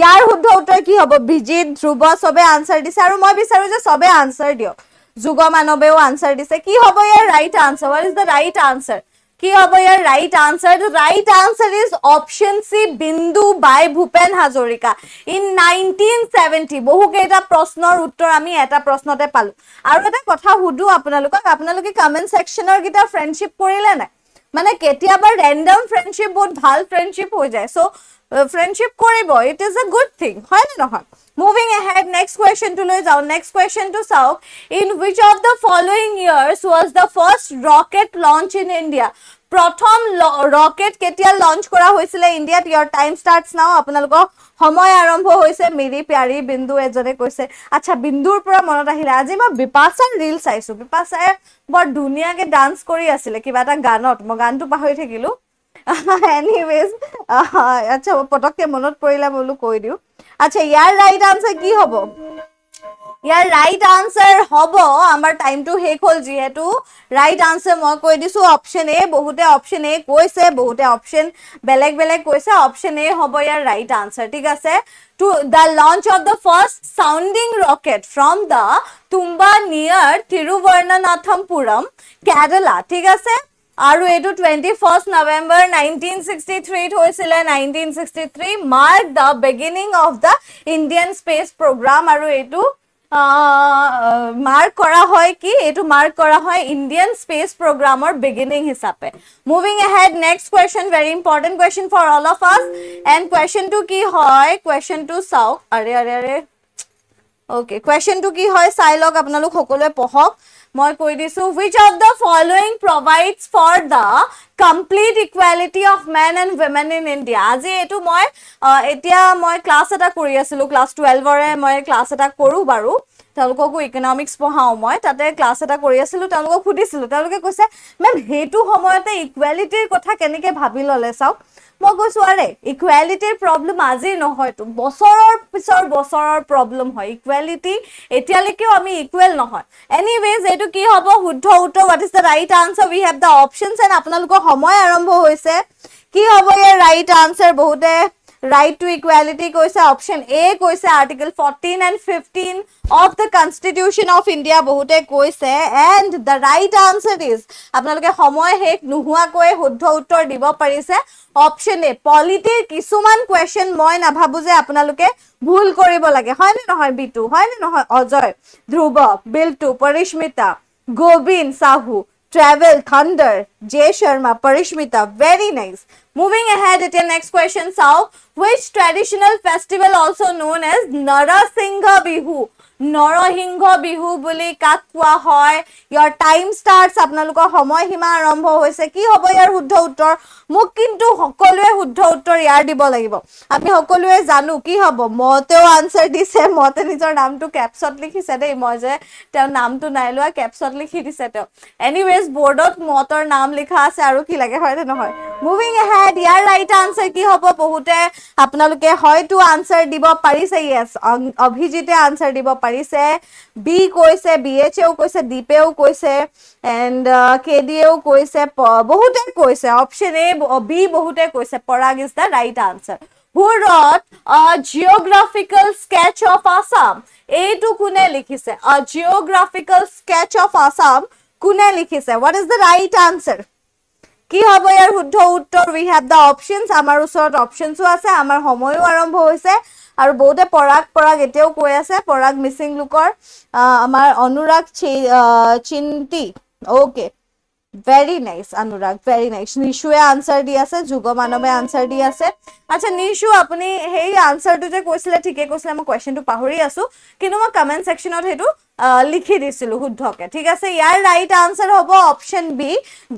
ইয়াৰ শুদ্ধ উত্তৰ কি হব বিজিত ধ্ৰুৱ চবে আনচাৰ দিছে আৰু মই বিচাৰো যে চবে আনচাৰ দিয়ক যুগ মানৱেও আনচাৰ দিছে কি হব ইয়াৰ right answer what is the right answer কি হব ইয়াৰ right answer right answer is option C Bindu by Bhupen Hazarika in nineteen seventy বহুকেইটা প্ৰশ্নৰ উত্তৰ আমি এটা প্ৰশ্নতে পালো আৰু এটা কথা সুধো আপোনালোকক আপোনালোকে কমেণ্ট ছেকশ্যনৰ কেইটা ফ্ৰেণ্ডশ্বিপ কৰিলে নাই মানে কেতিয়াবা ৰেণ্ডম ফ্ৰেণ্ডশ্বিপ বহুত ভাল ফ্ৰেণ্ডশ্বিপ হৈ যায় চ' ফ্ৰেণ্ডশ্বিপ কৰিব it is a good thing হয়নে নহয় moving ahead next question to is our next question to south in which of the following years was the first rocket launch in india প্ৰথম rocket কেতিয়া launch কৰা হৈছিলে ইণ্ডিয়াত ইয়াৰ time starts নাও আপোনালোকক সময় আৰম্ভ হৈছে মিৰি পিয়াৰী বিন্দু এজনে কৈছে আচ্ছা বিন্দুৰ পৰা মনত আহিলে আজি মই বিপাচাৰ ৰীল চাইছোঁ বিপাচাৰে বৰ ধুনীয়াকৈ ডান্স কৰি আছিলে কিবা এটা গানত মই গানটো পাহৰি থাকিলোঁ এনিৱেজ [laughs] আচ্ছা পটককৈ মনত পৰিলে মই বোলো কৈ দিওঁ আচ্ছা ইয়ার রাইট আনসার কি হব ইয়ার রাইট আনসার হব আমার টাইম টু হেক হল যেহেতু রাইট আনসার মই কৈ দিছো অপচন এ বহুতে অপচন এ কৈছে বহুতে অপচন বেলেগ বেলেগ কৈছে অপচন এ হব ইয়াৰ ৰাইট আনসাৰ ঠিক আছে to the launch of the first sounding rocket from the Thumba near Thiruvananthapuram Kerala ঠিক আছে আৰু এইটো twenty first November nineteen sixty থ্ৰীত হৈছিলে nineteen sixty three mark the beginning of the Indian space program আৰু এইটো মাৰ্ক কৰা হয় কি এইটো মাৰ্ক কৰা হয় ইণ্ডিয়ান স্পেচ প্ৰগ্ৰামৰ বিগিনিং হিচাপে moving ahead next question very important question for all of us and কুৱেশ্যনটো কি হয় কুৱেশ্যনটো চাওক আৰে আৰে আৰে অ'কে কুৱেশ্যনটো কি হয় চাই লওক আপোনালোক সকলোৱে পঢ়ক মই কৈ দিছো which of the following provides for the complete equality of men and women in India আজি এইটো মই এতিয়া মই ক্লাছ এটা কৰি আছিলোঁ ক্লাছ টুৱেলভৰে মই ক্লাছ এটা কৰোঁ বাৰু তেওঁলোককো ইকনমিক্স পঢ়াওঁ মই তাতে ক্লাছ এটা কৰি আছিলোঁ তেওঁলোকক সুধিছিলোঁ তেওঁলোকে কৈছে মেম সেইটো সময়তে ইকুৱেলিটিৰ কথা কেনেকৈ ভাবি ল'লে চাওক মই কৈছোঁ আৰে ইকুৱেলিটিৰ প্ৰব্লেম আজি নহয়তো বছৰৰ পিছৰ বছৰৰ প্ৰব্লেম হয় ইকুৱেলিটি এতিয়ালৈকেও আমি ইকুৱেল নহয় এনিৱেজ এইটো কি হ'ব শুদ্ধ উত্তৰ what is the right answer we have the options and আপোনালোকৰ সময় আৰম্ভ হৈছে কি হ'ব ইয়াৰ ৰাইট আনচাৰ বহুতে right to equality koise option a koise article 14 and 15 of the constitution of india bahute koise and the right answer is apnaloke homoy hek nuhua koe huddho uttor dibo parise option a polity kisuman question moy na bhabu je apnaloke bhul koribo lage hoy ne nohoy bitu hoy ne nohoy ajoy dhruv biltu parishmita gobin sahu Travel, Thunder, Jay Sharma, Parishmita. Very nice. Moving ahead your next question, Sao. Which traditional festival also known as Singha Bihu নৰসিংহ বিহু বুলি কাক কোৱা হয় ইয়াৰ time starts আপোনালোকৰ সময়সীমা আৰম্ভ হৈছে কি হ'ব ইয়াৰ শুদ্ধ উত্তৰ মোক কিন্তু সকলোৱে শুদ্ধ উত্তৰ ইয়াৰ দিব লাগিব আমি সকলোৱে জানো কি হ'ব মতেও আনচাৰ দিছে মতে নিজৰ নামটো কেপছত লিখিছে দেই মই যে তেওঁ নামটো নাই লোৱা কেপছত লিখি দিছে তেওঁ এনিৱেজ বৰ্ডত মতৰ নাম লিখা আছে আৰু কি লাগে হয়নে নহয় মুভিং এহেড ইয়াৰ ৰাইট আনচাৰ কি হ'ব বহুতে আপোনালোকে হয়তো আনচাৰ দিব পাৰিছে ইয়েছ অভিজিতে আনচাৰ দিব পাৰি পাৰিছে বি কৈছে বি এইচ এও কৈছে দীপেও কৈছে এণ্ড কে ডি এও কৈছে বহুতে কৈছে অপশ্যন এ বি বহুতে কৈছে Parag is the right answer হুৰত জিঅ'গ্ৰাফিকেল স্কেচ অফ আছাম এইটো কোনে লিখিছে অ জিঅ'গ্ৰাফিকেল স্কেচ অফ আছাম কোনে লিখিছে what is the right answer কি হ'ব ইয়াৰ শুদ্ধ উত্তৰ উই হেভ দ্য অপশ্যনছ আমাৰ ওচৰত অপশ্যনছো আছে আমাৰ সময়ো আৰম্ভ হৈছে আৰু বহুতে পৰাগ পৰাগ এতিয়াও কৈ আছে পৰাগ মিচিং লোকৰ আমাৰ অনুৰাগ চিন্তি okay very nice Anurag very nice নিশুৱে আনচাৰ দি আছে যুগ মানৱে আনচাৰ দি আছে আচ্ছা নিচু আপুনি সেই আনচাৰটো যে কৈছিলে ঠিকে কৈছিলে মই কুৱেশ্যনটো পাহৰি আছো কিন্তু মই কমেণ্ট ছেকশ্যনত সেইটো লিখি দিছিলো শুদ্ধকে ঠিক আছে ইয়াৰ ৰাইট আনচাৰ হ'ব option B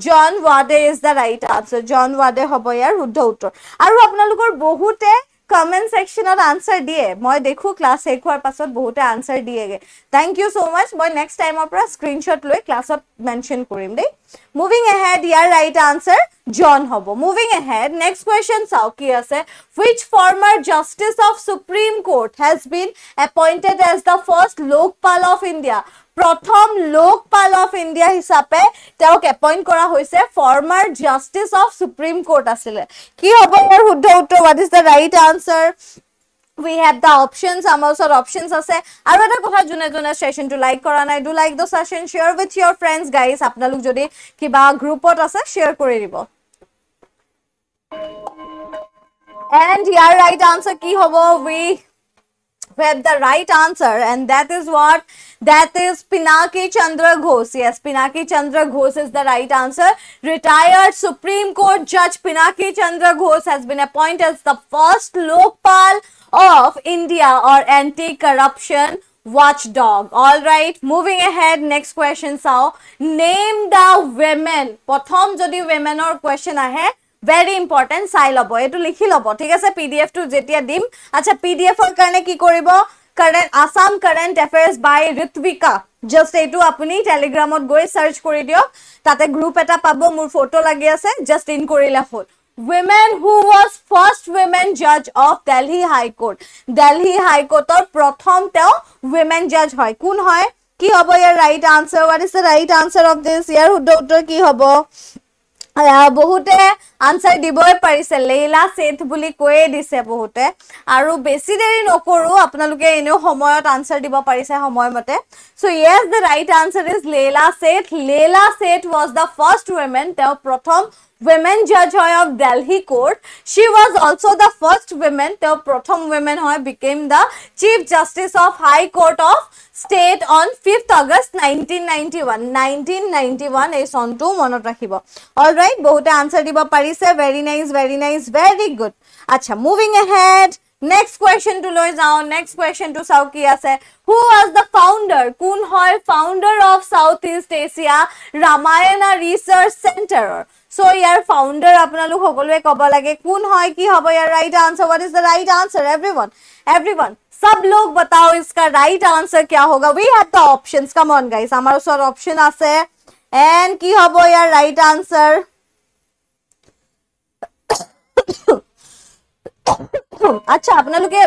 John Warde is the right answer John Warde হ'ব ইয়াৰ শুদ্ধ উত্তৰ আৰু আপোনালোকৰ বহুতে কমেন্ট সেকশনত আনচাৰ দিয়ে মই দেখো ক্লাছ শেষ হোৱাৰ পাছত বহুতে আনচাৰ দিয়েগে থেংক ইউ চ' মাছ মই নেক্সট টাইমৰ পৰা স্ক্ৰীনশ্বট লৈ ক্লাছত মেনশ্যন কৰিম দেই moving ahead your right answer john hobo moving ahead next question sauki ase which former justice of supreme court has been appointed as the first lokpal of india pratham lokpal of india hisape teok appoint kara hoise former justice of supreme court asile ki hobo your shuddho uttor what is the right answer we have the options আমাৰ ওচৰত options ase আছে আৰু এটা কথা যোনে যোনে সেশনটো like কৰা নাই do like the session share with your friends guys আপোনালোক যদি কিবা গ্ৰুপত ase share kore dibo and your right answer ki hobo we we have the right answer and that is what that is pinaki chandra ghosh yes pinaki chandra ghosh is the right answer retired supreme court judge pinaki chandra ghosh has been appointed as the first lokpal of India or anti-corruption watchdog. All right, moving ahead, next question saw. Name the women. Pothom jodi women or question ahe. Very important, sai labo. Eto likhi labo. Thik ase PDF to jetiya dim. Acha PDF or karne ki kori bo? Current, Assam current affairs by Ritvika. Just a two apuni telegram or go search kori diyo. Tate group eta pabo mur photo lagya se. Just in kori la photo. women who was first women judge of delhi high court delhi high court or pratham teo women judge hoy kun hoy ki hobo your right answer what is the right answer of this year who doctor ki hobo uh, bohute, answer দিবই পারিছে Leila Seth বুলি কয়ে দিছে বহুতে আর বেশি দেরি নকরু আপনাদের এনেও সময়ত আনসার দিব পারিছে সময় মতে so yes the right answer is Leila Seth Leila Seth was the first women তেও প্রথম উইমেন জাজ হয় of Delhi court she was also the first women তেও প্রথম উইমেন হয় became the chief justice of high court of state on fifth August nineteen ninety one nineteen ninety one এই চনটো মনত ৰাখিব অল ৰাইট বহুতে আনচাৰ দিব পাৰি nice very nice very nice very good acha moving ahead next question to loizao next question to saukia sir who was the founder kun hoy founder of southeast asia ramayana research center so your founder apnalu hokolwe koba lage kun hoy ki hobo your right answer what is the right answer everyone everyone सब लोग बताओ इसका right answer क्या होगा we have the options come on guys हमारे sir option आसे and की हबो यार राइट आंसर আচ্ছা আপোনালোকে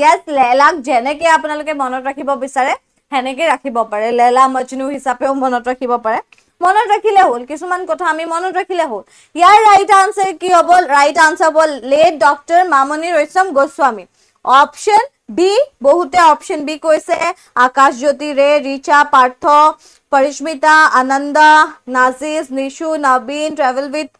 য়েছ লেলাক যেনেকে আপোনালোকে মনত ৰাখিব বিচাৰে সেনেকে ৰাখিব পাৰে লেলা মজনু হিচাপেও মনত ৰাখিব পাৰে মনত ৰাখিলে হ'ল কিছুমান কথা আমি মনত ৰাখিলে হ'ল ইয়াৰ ৰাইট আনচাৰ কি হ'ব ৰাইট আনচাৰ হ'ব late doctor Mamoni Raisom Goswami option B বহুতে অপশন বি কৈছে আকাশ জ্যোতি ৰে ৰিচা পাৰ্থ পৰিস্মিতা আনন্দ নাজিজ Nishu Nabin travel with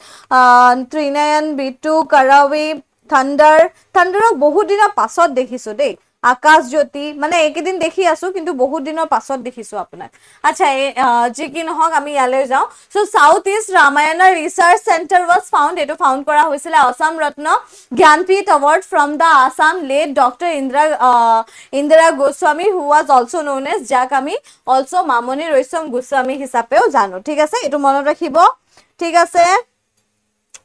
Trinayan Bitu Karabi thunder থাণ্ডাৰক বহুত দিনৰ পাছত দেখিছোঁ দেই আকাশ জ্যোতি মানে এইকেইদিন দেখি আছো কিন্তু বহুত দিনৰ পাছত দেখিছো আপোনাক আচ্ছা যি কি নহওক আমি ইয়ালৈ যাওঁ চ' চাউথ ইষ্ট ৰামায়ণৰ ৰিচাৰ্চ চেণ্টাৰ ৱাজ ফাউণ্ড এইটো ফাউণ্ড কৰা হৈছিলে Assam Ratna Jnanpith award from the Assam late doctor Indira Indira Goswami who was also' known as যাক আমি অলছ' মামণি ৰৈচম গোস্বামী হিচাপেও জানো ঠিক আছে এইটো মনত ৰাখিব ঠিক আছে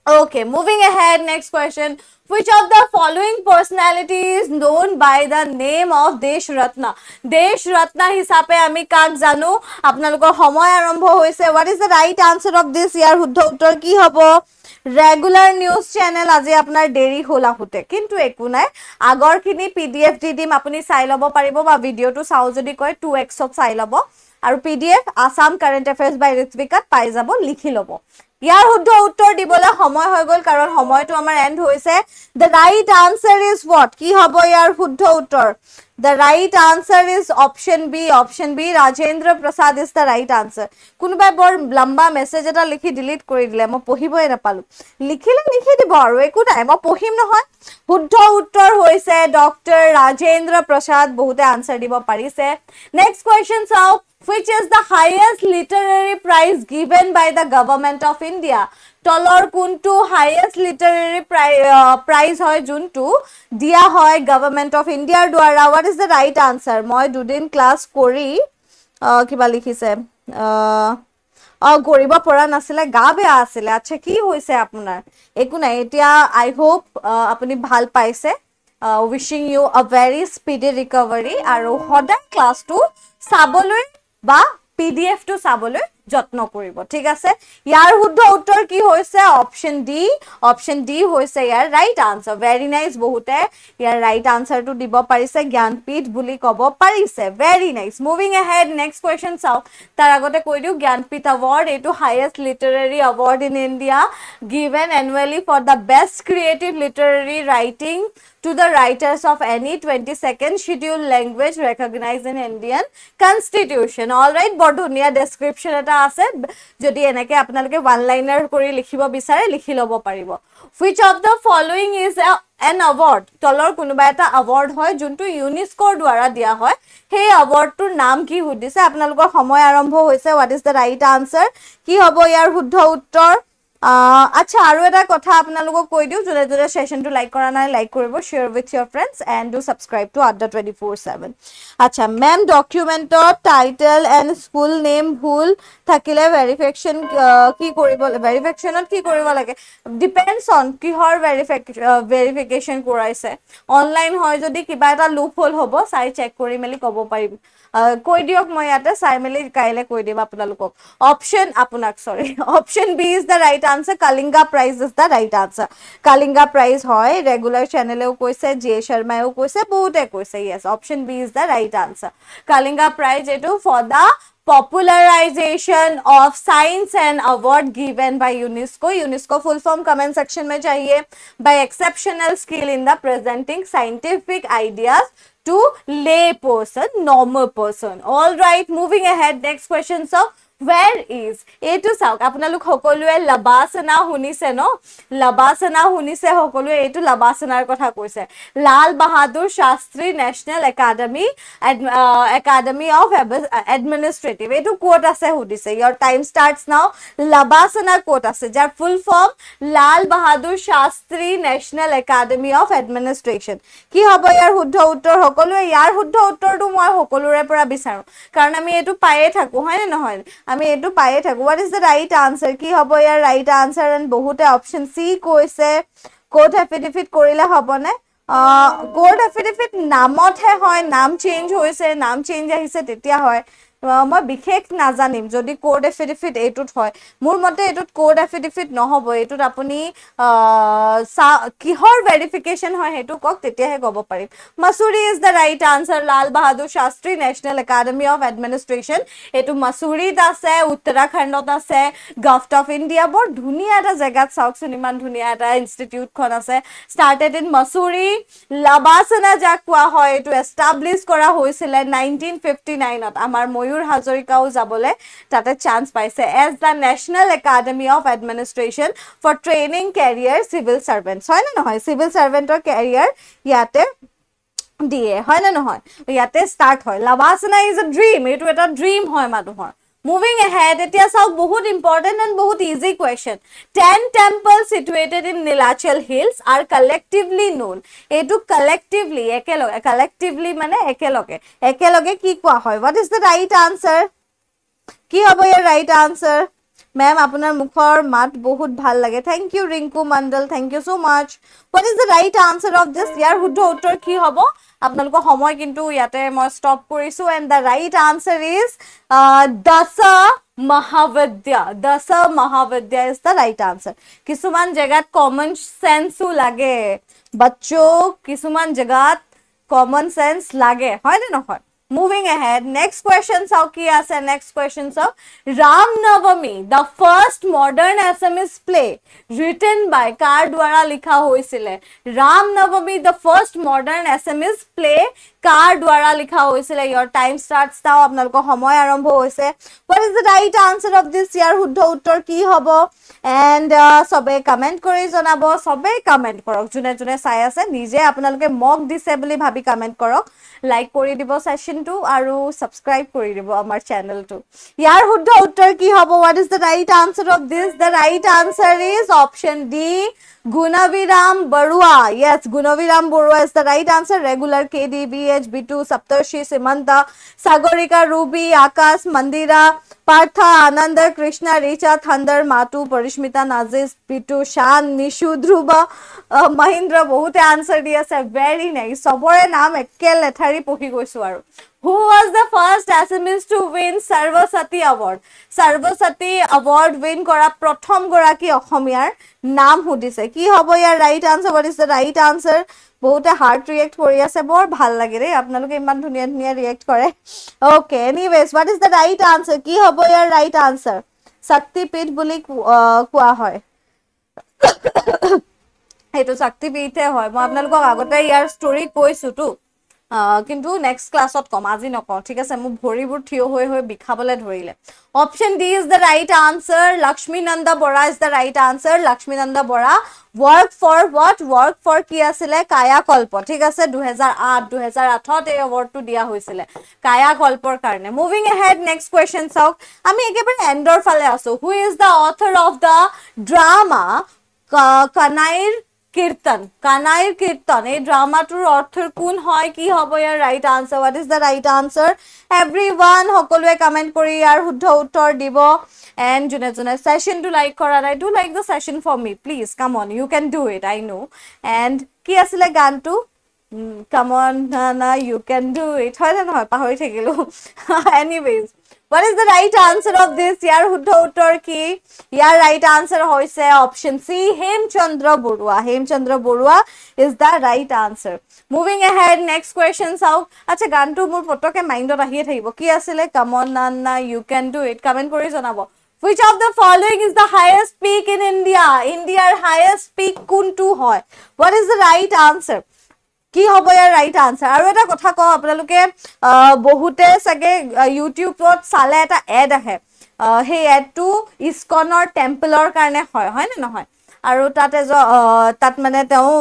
Okay, moving ahead. Next question. Which of the following personality is known by the name of Desh Ratna? Desh Ratna hisape ami kaak zanu. Apna loko homoy arambho hoise. What is the right answer of this year? Doctor ki hapo. Regular news channel aze apna dairy hola hute. Kintu ekuna hai. Agar kini PDF di dim apni sailabo paribo ba video to sao jodi koi 2x of sailabo. Aru PDF Assam current affairs by Ritvika paizabo likhi lobo. ইয়াৰ শুদ্ধ উত্তৰ দিবলৈ সময় হৈ গ'ল কাৰণ সময়টো আমাৰ end হৈছে the right answer is what কি হ'ব ইয়াৰ শুদ্ধ উত্তৰ the right answer is option B option B Rajendra Prasad is the right answer কোনোবাই বৰ লম্বা মেছেজ এটা লিখি ডিলিট কৰি দিলে মই পঢ়িবই নাপালোঁ লিখিলে লিখি দিব আৰু একো নাই মই পঢ়িম নহয় শুদ্ধ উত্তৰ হৈছে ডক্টৰ ৰাজেন্দ্ৰ প্ৰসাদ বহুতে আনচাৰ দিব পাৰিছে নেক্সট কুৱেশ্যন চাওক which is the highest literary prize given by the government of India তলৰ কোনটো হায়েষ্ট লিটাৰেৰী প্ৰাইজ হয় যোনটো দিয়া হয় গভৰ্ণমেণ্ট অফ ইণ্ডিয়াৰ দ্বাৰা what is the right answer মই দুদিন ক্লাছ কৰি কিবা লিখিছে কৰিব পৰা নাছিলে গা বেয়া আছিলে আচ্ছা কি হৈছে আপোনাৰ একো নাই এতিয়া আই হোপ আপুনি ভাল পাইছে wishing you a very speedy recovery আৰু সদায় ক্লাছটো চাবলৈ বা পি ডি এফটো চাবলৈ যত্ন করিব ঠিক আছে ইয়ার হুদ্ধ উত্তর কি হইছে অপশন ডি অপশন ডি হইছে ইয়ার রাইট आंसर वेरी नाइस বহুত ইয়ার রাইট आंसर तू দিব পারিছে জ্ঞানপীঠ বলি কব পারিছে very nice moving ahead next question सा তার আগতে কই देऊ Jnanpith award it's highest literary award in India given annually for the best creative literary writing to the writers of any 22nd schedule language recognized in Indian constitution. Alright, Bodhunia description at asset, Jodi Eneke Apnake one liner Kuri Likhiba Bisare Likhilobo Paribo. Which of the following is a, an award? Tolor Kunubata award hoy, Junto Uniscore Dwara dia hoy. Hey, award to Namki Hudis Apnalgo Homo Arambo, what is the right answer? Ki Hoboyar Hudhautor. আচ্ছা আৰু এটা কথা আপোনালোকক কৈ দিওঁ যোনে যোনে ছেশ্যনটো like কৰা নাই লাইক কৰিব share with your friends and do subscribe to at the twenty four seven আচ্ছা মেম ডকুমেণ্টত টাইটেল এণ্ড স্কুল নেম ভুল থাকিলে ভেৰিফিকেশ্যন কি কৰিব ভেৰিফিকেশ্যনত কি কৰিব লাগে ডিপেণ্ডছ অন কিহৰ ভেৰিফিকে ভেৰিফিকেশ্যন কৰাইছে অনলাইন হয় যদি কিবা এটা লুপ হ'ল হ'ব চাই চেক কৰি মেলি ক'ব পাৰিম কৈ দিয়ক মই ইয়াতে চাই মেলি কাইলৈ কৈ দিম আপোনালোকক অপশ্যন আপোনাক sorry option B is the right answer Kalinga prize is the right answer Kalinga prize হয় रेगुलर चैनल कैसे जे शर्मा कैसे बहुत कैसे yes option B is the right answer Kalinga prize এইটো for the popularisation of science and award given by UNESCO UNESCO full form comment section में चाहिए by exceptional skill in the presenting scientific ideas to lay person normal person all right moving ahead next question sir where is এইটো চাওক আপোনালোক সকলোৱে লাবাসনা শুনিছে ন লাবাসনা শুনিছে সকলোৱে এইটো লাবাসনাৰ কথা কৈছে Lal Bahadur Shastri national academy academy of administrative এইটো ক'ত আছে সুধিছে ইয়াৰ টাইম ষ্টাৰ্টছ নাও লাবাসনা ক'ত আছে যাৰ full form Lal Bahadur Shastri national academy of administration কি হ'ব ইয়াৰ শুদ্ধ উত্তৰ সকলোৱে ইয়াৰ শুদ্ধ উত্তৰটো মই সকলোৰে পৰা বিচাৰোঁ কাৰণ আমি এইটো পায়েই থাকোঁ হয়নে নহয় আমি এইটো পাইয়ে থাকো what is the right answer কি হ'ব ইয়াৰ ৰাইট আনচাৰ এণ্ড বহুতে অপশ্যন চি কৈছে ক'ত এফিডেভিট কৰিলে হ'বনে কৰ্ট এফিডেভিট নামতহে হয় নাম চেঞ্জ হৈছে নাম চেঞ্জ আহিছে তেতিয়া হয় মই বিশেষ নাজানিম যদি কোড এফিডেভিট এইটোত হয় মোৰ মতে এইটোত কোড এফিডেভিট নহ'ব এইটোত আপুনি কিহৰ ভেৰিফিকেশ্যন হয় সেইটো কওক তেতিয়াহে ক'ব পাৰিম Mussoorie is the right answer Lal Bahadur Shastri national academy of administration এইটো মাচুৰীত আছে উত্তৰাখণ্ডত আছে গভট অফ ইণ্ডিয়া বৰ ধুনীয়া এটা জেগাত চাওকচোন ইমান ধুনীয়া এটা ইনষ্টিটিউটখন আছে ষ্টাৰ্টেড ইন মাচুৰী লাবাচনা যাক কোৱা হয় এইটো এষ্টাব্লিছ কৰা হৈছিলে নাইনটিন ফিফটি আমাৰ ময়ো ময়ূৰ হাজৰিকাও যাবলৈ তাতে চান্স পাইছে as the national academy of administration for training career civil servants হয়নে নহয় চিভিল ছাৰ্ভেণ্টৰ কেৰিয়াৰ ইয়াতে দিয়ে হয়নে নহয় ইয়াতে ষ্টাৰ্ট হয় লাভাচেনা ইজ এ ড্ৰিম এইটো এটা ড্ৰিম হয় মানুহৰ Moving ahead, it is a very important and very easy question. Ten temples situated in Nilachal Hills are collectively known. Eto collectively, ekhe loge. Collectively, mane ekhe loge. Ekhe loge ki kwa hoi. What is the right answer? Ki abo ye right answer? ma'am apunar mukhar mat bahut bhal lage thank you rinku mandal thank you so much what is the right answer of this yaar hudho uttor ki hobo apnalko homoy kintu yate moi stop korisu and the right answer is uh, dasa mahavidya dasa mahavidya is the right answer kisuman jagat common sense lage bachcho kisuman jagat common sense lage hoy na hoy moving ahead next questions of kias and next questions of ram navami the first modern sms play written by kar dwara likha hoisile ram navami the first modern sms play kar dwara likha hoisile your time starts now apnalko samay arambho hoise what is the right answer of this year huddho uttor ki hobo and uh, sobe comment kori janabo sobe comment korok june june sai ase nije apnaloke mock disability bhabi comment korok like kori dibo session তো আৰু subscribe কৰি দিব আমাৰ চ্যানেলটো ইয়ার হুদ্ধ উত্তর কি হবো what is the right answer of this the right answer is option D Gunabhiram Barua yes Gunabhiram Barua is the right answer regular KD BH Bitu Saptarshi Simanta Sagarika Ruby Akash Mandrita Partha Ananda Krishna Recha থান্দার মাথু পরিস্মিতা নাজেস পিটু শান নিশু ধ্রুব মহেন্দ্র বহুত answer yes a very nice সবার নাম এক্কে লেঠারি পকি কইছো আৰু who was the first assamese to win sarvasati award sarvasati award win kora pratham gora ki akhomiar naam hudise ki hobo ya right answer what is the right answer bahut hard react kori ase bor bhal lagire apnaloke iman dhuniya dhuniya react kore okay anyways what is the right answer ki hobo ya right answer shakti pit buli kua hoy এইটো শক্তিপীঠে হয় মই আপোনালোকক আগতে ইয়াৰ story কৈছোঁতো কিন্তু next ক্লাছত ক'ম আজি নকওঁ ঠিক আছে মোৰ ভৰিবোৰ থিয় হৈ হৈ বিষাবলৈ ধৰিলে option D is the right answer Lakshmi Bora is the right answer Lakshmi Bora work for what work for কি আছিলে কায়াকল্প ঠিক আছে দুহেজাৰ আঠ দুহেজাৰ আঠত এই এৱাৰ্ডটো দিয়া হৈছিলে কায়াকল্পৰ কাৰণে মুভিং এহেড নেক্সট কুৱেশ্যন চাওক আমি একেবাৰে এণ্ডৰ ফালে আছো who is the author of the drama কানাইৰ কীৰ্তন কানাইৰ কীৰ্তন এই ড্ৰামাটোৰ অৰ্থৰ কোন হয় কি হ'ব ইয়াৰ right answer what is the right answer every one সকলোৱে কমেণ্ট কৰি ইয়াৰ শুদ্ধ উত্তৰ দিব এণ্ড যোনে যোনে ছেশ্যনটো লাইক কৰা নাই do like the session for me please come on you can do it I know' and কি আছিলে গানটো কাম অন না না ইউ কেন ডু ইট হয় নে নহয় পাহৰি থাকিলোঁ anyways [laughs] What is the right answer of this? Yar hudho uttor ki. Yar right answer hoi se option C. Hemchandra Burua. Hemchandra Burua is the right answer. Moving ahead, next question sao. Achha, gantu mur poto ke mind o rahi hai bo. Kya sile? Come on, nana, you can do it. Comment kore zana bo. Which of the following is the highest peak in India? India's highest peak kuntu hoi. What is the right answer? কি হব ইয়াৰ right answer আৰু এটা কথা কওঁ আপোনালোকে বহুতে চাগে ইউটিউবত চালে এটা এড আহে সেই এডটো ইস্কনৰ টেম্পলৰ কাৰণে হয় হয়নে নহয় আৰু তাত এজ তাত মানে তেওঁ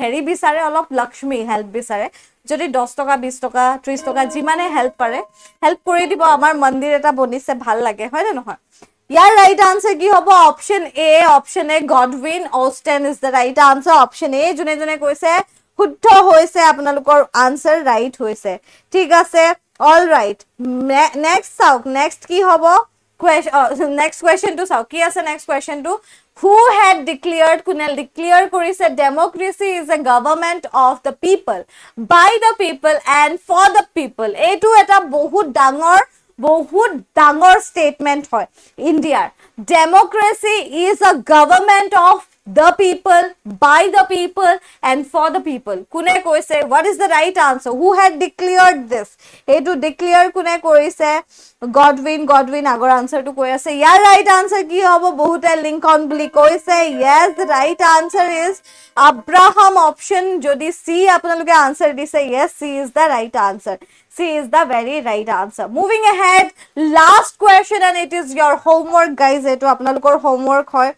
হেৰি বিচাৰে অলপ লক্ষ্মী হেল্প বিচাৰে যদি দহ টকা বিছ টকা ত্ৰিছ টকা যিমানে হেল্প পাৰে হেল্প কৰি দিব আমাৰ মন্দিৰ এটা বনিছে ভাল লাগে হয় হয়নে নহয় ইয়াৰ ৰাইট আনচাৰ কি হ'ব option A option A Godwin Austen is the right answer option A যোনে যোনে কৈছে শুদ্ধ হৈছে আপোনালোকৰ আনসাৰ ৰাইট হৈছে ঠিক আছে অল ৰাইট নেক্সট চাওক নেক্সট কি হব নেক্সট কুৱেশ্যনটো চাওক কি আছে নেক্সট কুৱেশ্যনটো হু হেড ডিক্লিয়াৰ্ড কোনে ডিক্লিয়াৰ কৰিছে democracy is a government of the people by the people and for the people এইটো এটা বহুত ডাঙৰ বহুত ডাঙৰ ষ্টেটমেণ্ট হয় ইণ্ডিয়াৰ democracy is a government of the people by the people and for the people kune koise what is the right answer who had declared this hey to declare kune koise godwin godwin agor answer to koise yeah right answer ki hobo bahut hai lincoln bli koise yes the right answer is abraham option jodi c apnaloge answer dise yes c is the right answer is the very right answer. Moving ahead, last question and it is your homework guys. It is your homework. I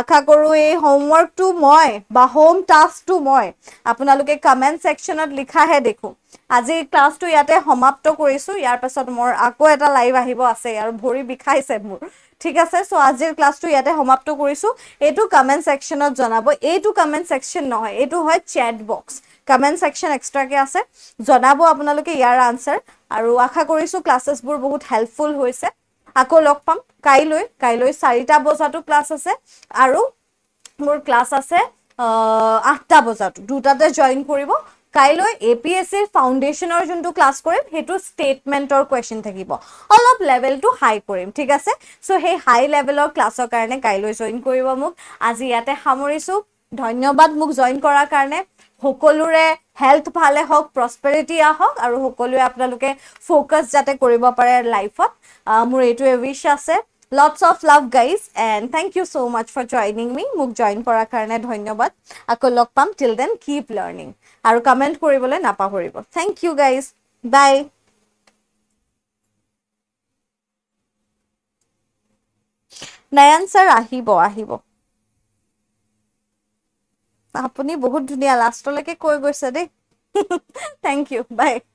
will homework to my, ba home task to my. You will write comment section. At likha hai dekho. আজি ক্লাসটো ইয়াতে সমাপ্ত কৰিছো ইয়াৰ পাছত মোৰ আকৌ এটা live আহিব আছে আৰু ভৰি বিখাইছে মোৰ ঠিক আছে সো আজিৰ ক্লাছটো ইয়াতে সমাপ্ত কৰিছোঁ এইটো কমেণ্ট ছেকশ্যনত জনাব এইটো কমেণ্ট ছেকশ্যন নহয় এইটো হয় চেট বক্স কমেণ্ট ছেকশ্যন এক্সট্ৰাকৈ আছে জনাব আপোনালোকে ইয়াৰ আনচাৰ আৰু আশা কৰিছোঁ ক্লাছেছবোৰ বহুত হেল্পফুল হৈছে আকৌ লগ পাম কাইলৈ কাইলৈ চাৰিটা বজাতো ক্লাছ আছে আৰু মোৰ ক্লাছ আছে আঠটা বজাতো দুটাতে জইন কৰিব কাইলৈ এ পি এছ চিৰ ফাউণ্ডেশ্যনৰ যোনটো ক্লাছ কৰিম সেইটো ষ্টেটমেণ্টৰ কুৱেশ্যন থাকিব অলপ লেভেলটো হাই কৰিম ঠিক আছে চ' সেই হাই লেভেলৰ ক্লাছৰ কাৰণে কাইলৈ জইন কৰিব মোক আজি ইয়াতে সামৰিছোঁ ধন্যবাদ মোক জইন কৰাৰ কাৰণে সকলোৰে হেল্থ ভালে হওক প্ৰস্পেৰিটি আহক আৰু সকলোৱে আপোনালোকে ফ'কাছ যাতে কৰিব পাৰে লাইফত মোৰ এইটোৱে উইচ আছে lots of love guys and thank you so' much for joining me মোক জইন কৰাৰ কাৰণে ধন্যবাদ আকৌ লগ পাম টিল দেন কিপ লাৰ্ণিং আৰু কমেণ্ট কৰিবলৈ নাপাহৰিব thank you guys bye Nayan sir আহিব আহিব আপুনি বহুত ধুনীয়া লাষ্টলৈকে কৈ গৈছে দেই থেংক ইউ বাই